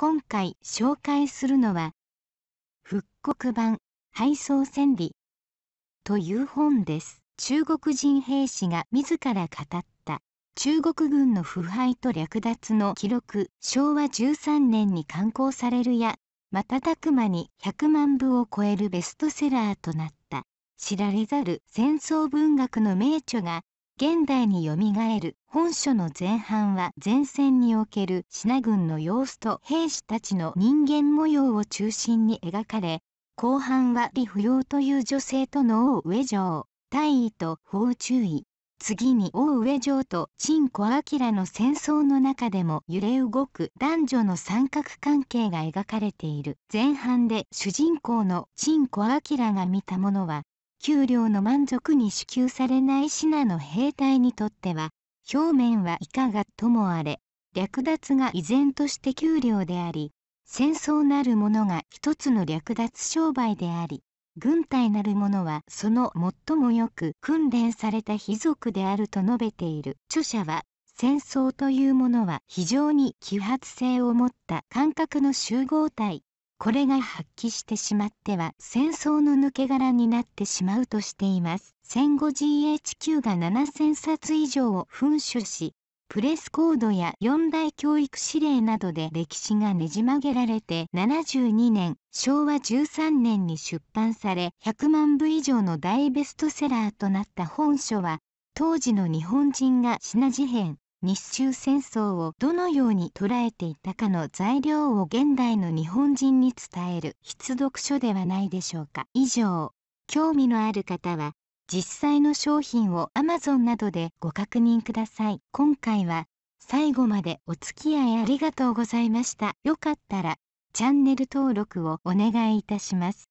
今回紹介するのは復刻版配送戦利」という本です中国人兵士が自ら語った中国軍の腐敗と略奪の記録昭和13年に刊行されるや瞬く間に100万部を超えるベストセラーとなった知られざる戦争文学の名著が現代によみがえる本書の前半は前線における品軍の様子と兵士たちの人間模様を中心に描かれ後半は李不要という女性との王上城大尉と法中尉次に王上城と陳子明の戦争の中でも揺れ動く男女の三角関係が描かれている前半で主人公の陳子明が見たものは給料の満足に支給されないシナの兵隊にとっては表面はいかがともあれ略奪が依然として給料であり戦争なるものが一つの略奪商売であり軍隊なるものはその最もよく訓練された貴族であると述べている著者は戦争というものは非常に揮発性を持った感覚の集合体これが発揮してしまっては戦争の抜け殻になってしまうとしています戦後 GHQ が7000冊以上を噴射しプレスコードや四大教育指令などで歴史がねじ曲げられて72年昭和13年に出版され100万部以上の大ベストセラーとなった本書は当時の日本人が品事変日中戦争をどのように捉えていたかの材料を現代の日本人に伝える必読書ではないでしょうか以上興味のある方は実際の商品を Amazon などでご確認ください今回は最後までお付き合いありがとうございましたよかったらチャンネル登録をお願いいたします